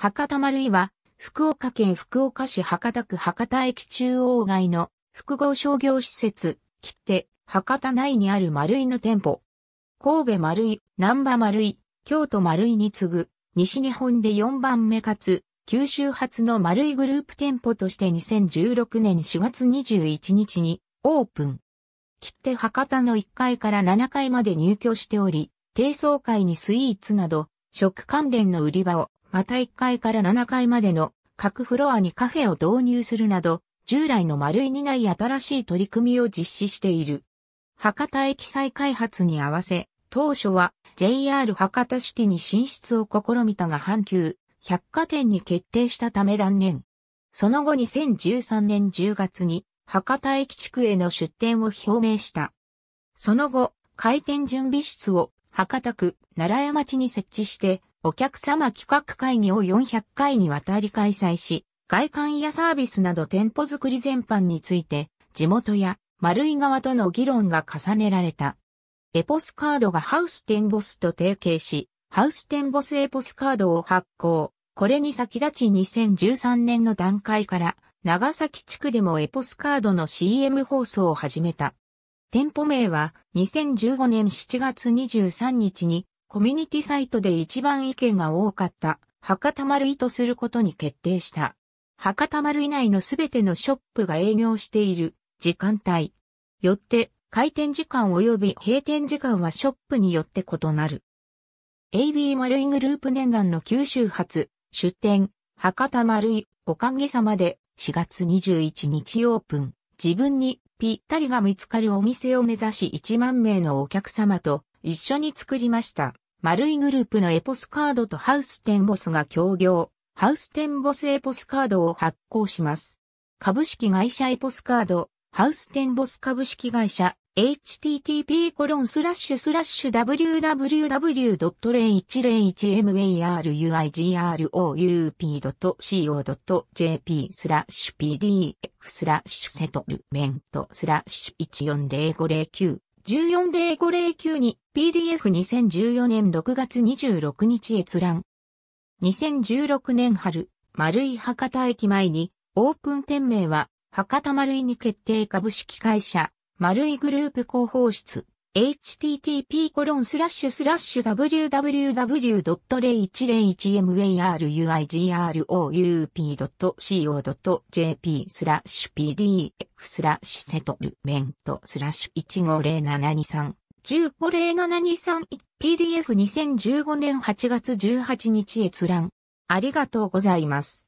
博多丸井は、福岡県福岡市博多区博多駅中央街の複合商業施設、切手、博多内にある丸井の店舗。神戸丸井、南波丸井、京都丸井に次ぐ、西日本で4番目かつ、九州発の丸井グループ店舗として2016年4月21日にオープン。切手博多の1階から7階まで入居しており、低層階にスイーツなど、食関連の売り場をまた1階から7階までの各フロアにカフェを導入するなど、従来の丸いにない新しい取り組みを実施している。博多駅再開発に合わせ、当初は JR 博多シティに進出を試みたが阪急百貨店に決定したため断念。その後2013年10月に博多駅地区への出店を表明した。その後、開店準備室を博多区奈良山町に設置してお客様企画会議を400回にわたり開催し、外観やサービスなど店舗作り全般について、地元や丸井側との議論が重ねられた。エポスカードがハウステンボスと提携し、ハウステンボスエポスカードを発行。これに先立ち2013年の段階から、長崎地区でもエポスカードの CM 放送を始めた。店舗名は2015年7月23日にコミュニティサイトで一番意見が多かった博多丸井とすることに決定した。博多丸以内のすべてのショップが営業している時間帯。よって開店時間及び閉店時間はショップによって異なる。AB 丸井グループ念願の九州発出店博多丸井おかげさまで4月21日オープン。自分にぴったりが見つかるお店を目指し1万名のお客様と一緒に作りました。丸いグループのエポスカードとハウステンボスが協業、ハウステンボスエポスカードを発行します。株式会社エポスカード、ハウステンボス株式会社、http コロンスラッシュスラッシュ w w w 0 1 0 1 m a r u i g r o u p c o j p スラッシュ pdf スラッシュセトルメントスラッシュ1 4 0 5 0 9 140509に PDF2014 年6月26日閲覧。2016年春、丸井博多駅前に、オープン店名は、博多丸井に決定株式会社、丸井グループ広報室。h t t p w w w 0 1 0 1 m u a r u i g r o u p c o j p スラッシュ pdf スラッシュセトルメントスラッシュ150723 1 5 0 7 2 3 p d f 2 0 1 5年8月18日閲覧ありがとうございます。